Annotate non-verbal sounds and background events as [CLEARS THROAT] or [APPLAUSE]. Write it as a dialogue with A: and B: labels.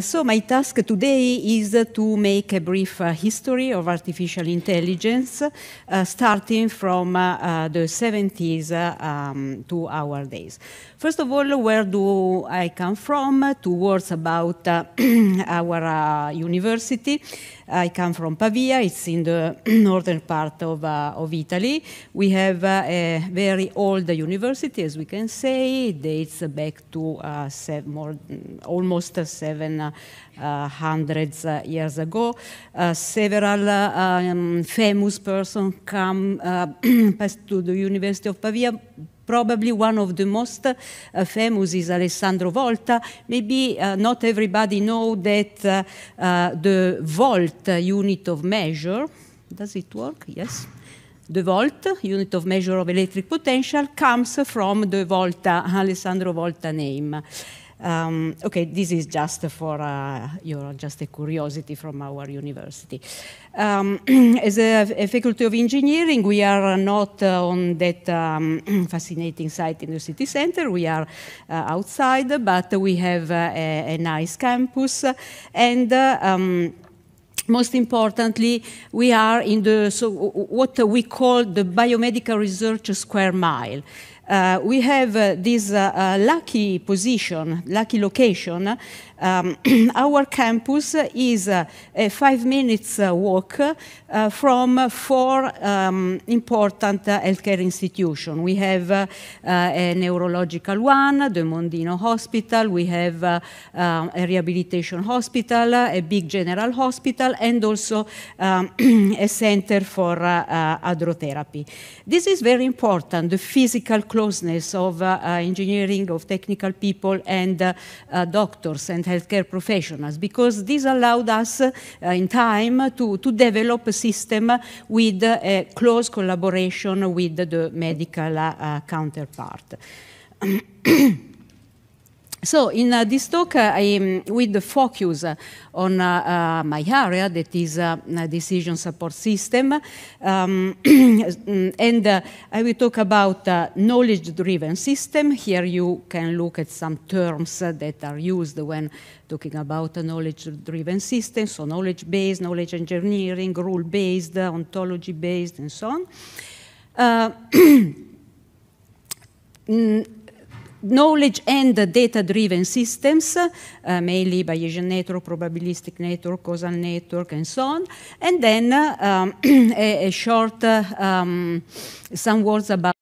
A: So my task today is to make a brief uh, history of artificial intelligence, uh, starting from uh, uh the 70s uh, um, to our days. First of all, where do I come from? Two words about [CLEARS THROAT] our university. I come from Pavia, it's in the [CLEARS THROAT] northern part of, uh, of Italy. We have uh, a very old university, as we can say. It dates back to uh, more, mm, almost seven China hundreds uh, years ago. Uh, several uh, um, famous persons come [CLEARS THROAT] to the University of Pavia probably one of the most uh, famous is Alessandro Volta. Maybe uh, not everybody know that uh, the volt unit of measure, does it work? Yes. The volt, unit of measure of electric potential, comes from the Volta, Alessandro Volta name. Um, okay, this is just for uh, your just a curiosity from our university. Um, [CLEARS THROAT] as a, a, faculty of engineering, we are not uh, on that um, [CLEARS THROAT] fascinating site in the city center. We are uh, outside, but we have uh, a, a, nice campus and uh, um, most importantly, we are in the so what we call the biomedical research square mile. Uh, we have uh, this uh, uh lucky position, lucky location. Um, [CLEARS THROAT] our campus is uh, a five minutes uh, walk from four um, important healthcare institutions. We have a neurological one, the Mondino Hospital, we have a rehabilitation hospital, a big general hospital, and also um, [CLEARS THROAT] a center for hydrotherapy. This is very important, the physical closeness of uh, uh, engineering, of technical people, and uh, doctors and healthcare professionals, because this allowed us in time to, to develop a system with a close collaboration with the medical counterpart. [CLEARS THROAT] So in uh, this talk, uh, I am with the focus uh, on uh, my area, that is uh, decision support system, um, [CLEARS THROAT] and uh, I will talk about knowledge-driven system. Here you can look at some terms that are used when talking about a knowledge-driven system, so knowledge-based, knowledge engineering, rule-based, ontology-based, and so on. [CLEARS THROAT] Mm, knowledge and data-driven systems, uh, mainly Bayesian network, probabilistic network, causal network, and so on. And then uh, um, [CLEARS THROAT] a, a, short, uh, um, some words about